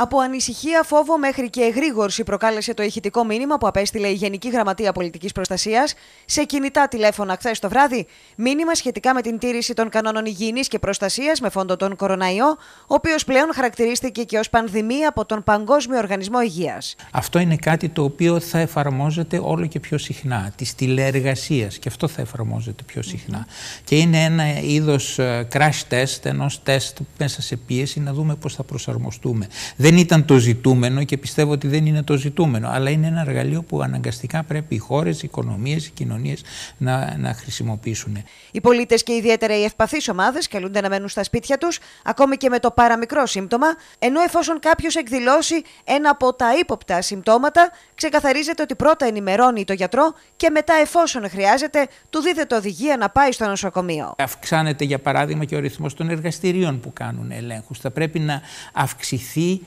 Από ανησυχία, φόβο μέχρι και εγρήγορση προκάλεσε το ηχητικό μήνυμα που απέστειλε η Γενική Γραμματεία Πολιτικής Προστασίας σε κινητά τηλέφωνα χθες το βράδυ. Μήνυμα σχετικά με την τήρηση των κανόνων υγιεινής και προστασίας με φόντο τον κοροναϊό, ο οποίος πλέον χαρακτηρίστηκε και ως πανδημία από τον Παγκόσμιο Οργανισμό Υγείας. Αυτό είναι κάτι το οποίο θα εφαρμόζεται όλο και πιο συχνά. Της τηλεεργασίας και αυτό θα εφαρμόζεται πιο συχνά. Και είναι ένα είδος ε, crash test, ενός τεστ μέσα σε πίεση να δούμε πώς θα προσαρμοστούμε δεν ήταν το ζητούμενο και πιστεύω ότι δεν είναι το ζητούμενο, αλλά είναι ένα εργαλείο που αναγκαστικά πρέπει οι χώρες, οι οικονομίες, οι κοινωνίες να, να χρησιμοποιήσουν. Οι πολίτες και ιδιαίτερα οι ευπαθείς ομάδες καλούνται να μένουν στα σπίτια τους, ακόμη και με το παραμικρό σύμπτωμα, ενώ εφόσον κάποιος εκδηλώσει ένα από τα ύποπτα συμπτώματα, ξεκαθαρίζεται ότι πρώτα ενημερώνει το γιατρό και μετά, εφόσον χρειάζεται, του δίδεται οδηγία να πάει στο νοσοκομείο. Αυξάνεται, για παράδειγμα, και ο ρυθμός των εργαστηρίων που κάνουν ελέγχους. Θα πρέπει να αυξηθεί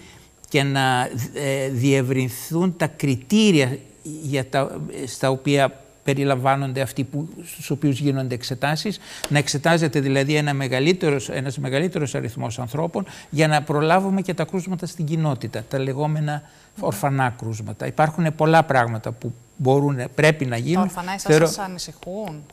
και να ε, διευρυνθούν τα κριτήρια για τα, στα οποία περιλαμβάνονται αυτοί που, στους οποίους γίνονται εξετάσεις, να εξετάζεται δηλαδή ένα μεγαλύτερος, ένας μεγαλύτερος αριθμός ανθρώπων για να προλάβουμε και τα κρούσματα στην κοινότητα, τα λεγόμενα ορφανά κρούσματα. Υπάρχουν πολλά πράγματα που μπορούν, πρέπει να γίνουν. Τα ορφανά εσάς Θεωρώ... ανησυχούν.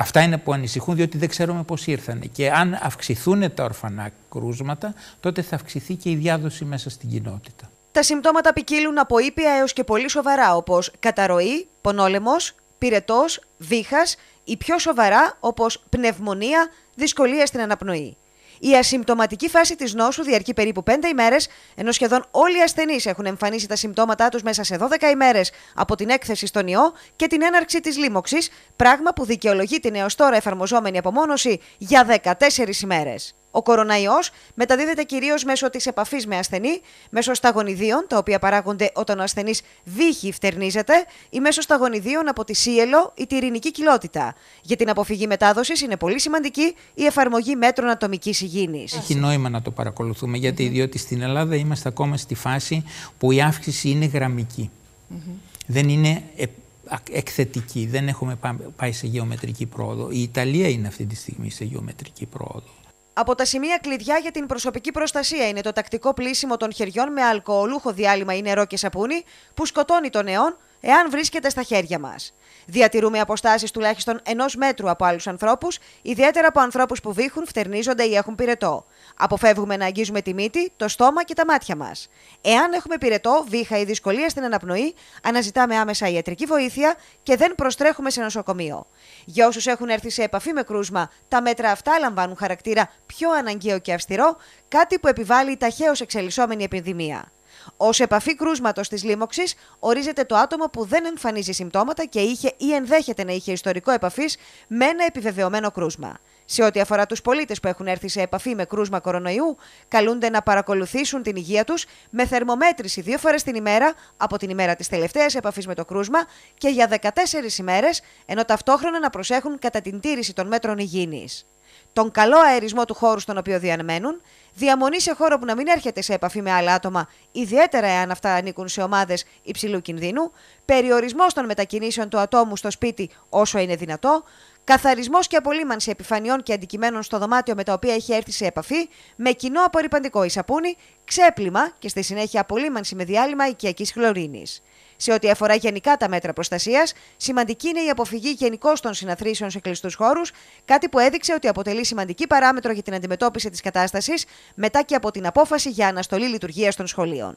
Αυτά είναι που ανησυχούν διότι δεν ξέρουμε πώς ήρθανε. Και αν αυξηθούν τα ορφανά κρούσματα, τότε θα αυξηθεί και η διάδοση μέσα στην κοινότητα. Τα συμπτώματα ποικίλουν από ήπια έως και πολύ σοβαρά, όπως καταρροή, πονόλεμος, πυρετός, βήχας ή πιο σοβαρά, όπως πνευμονία, δυσκολία στην αναπνοή. Η ασυμπτωματική φάση της νόσου διαρκεί περίπου 5 ημέρες, ενώ σχεδόν όλοι οι ασθενείς έχουν εμφανίσει τα συμπτώματά τους μέσα σε 12 ημέρες από την έκθεση στον ιό και την έναρξη της λίμωξης, πράγμα που δικαιολογεί την έως τώρα εφαρμοζόμενη απομόνωση για 14 ημέρες. Ο κοροναϊός μεταδίδεται κυρίως μέσω της επαφής με ασθενή, μέσω σταγονιδίων, τα οποία παράγονται όταν ο ασθενής βύχει φτερνίζεται, ή μέσω σταγονιδίων από τη σύελο ή τη ειρηνική κοιλότητα. Για την αποφυγή μετάδοσης είναι πολύ σημαντική η εφαρμογή μέτρων ατομικής υγιεινής. Έχει νόημα να το παρακολουθούμε, γιατί mm διότι στην Ελλάδα είμαστε ακόμα στη φάση που η αύξηση είναι γραμμική. Δεν είναι ε, εκθετική, δεν έχουμε πάει σε γεωμετρική πρόοδο. Η Ιταλία είναι αυτή τη στιγμή σε γεωμετρική πρόοδο. Από τα σημεία κλειδιά για την προσωπική προστασία είναι το τακτικό πλήσιμο των χεριών με αλκοολούχο διάλειμμα ή νερό και σαπούνι που σκοτώνει τον νεόν εάν βρίσκεται στα χέρια μας. Διατηρούμε αποστάσεις τουλάχιστον ενός μέτρου από άλλους ανθρώπους, ιδιαίτερα από ανθρώπους που βήχουν, φτερνίζονται ή έχουν πυρετό. Αποφεύγουμε να αγγίζουμε τη μύτη, το στόμα και τα μάτια μας. Εάν έχουμε πυρετό, βήχα ή δυσκολία στην αναπνοή, αναζητάμε άμεσα ιατρική βοήθεια και δεν προστρέχουμε σε νοσοκομείο. Για όσους έχουν έρθει σε επαφή με κρούσμα, τα μέτρα αυτά λαμβάνουν χαρακτήρα πιο αναγκαίο και αυστηρό, κάτι που επιβάλλει η ταχαίως εξελισσόμενη επιδημία. Ως επαφή κρούσματος της λίμωξης ορίζεται το άτομο που δεν εμφανίζει συμπτώματα και είχε ή ενδέχεται να είχε ιστορικό επαφής με ένα επιβεβαιωμένο κρούσμα. Σε ό,τι αφορά τους πολίτες που έχουν έρθει σε επαφή με κρούσμα κορονοϊού, καλούνται να παρακολουθήσουν την υγεία τους με θερμομέτρηση δύο φορές την ημέρα από την ημέρα της τελευταίας επαφής με το κρούσμα και για 14 ημέρες, ενώ ταυτόχρονα να προσέχουν κατά την τήρηση των μέτρων υγιεινής τον καλό αερισμό του χώρου στον οποίο διαμένουν, διαμονή σε χώρο που να μην έρχεται σε επαφή με άλλα άτομα, ιδιαίτερα εάν αυτά ανήκουν σε ομάδες υψηλού κινδύνου, περιορισμός των μετακινήσεων του ατόμου στο σπίτι όσο είναι δυνατό, Καθαρισμός και απολύμανση επιφανειών και αντικειμένων στο δωμάτιο με τα οποία έχει έρθει σε επαφή, με κοινό απορριπαντικό η σαπούνη, ξέπλυμα και στη συνέχεια απολύμανση με διάλειμμα οικιακής χλωρίνης. Σε ό,τι αφορά γενικά τα μέτρα προστασίας, σημαντική είναι η αποφυγή γενικώς των συναθρήσεων σε κλειστούς χώρους, κάτι που έδειξε ότι αποτελεί σημαντική παράμετρο για την αντιμετώπιση της κατάστασης μετά και από την απόφαση για αναστολή λειτουργίας των σχολείων.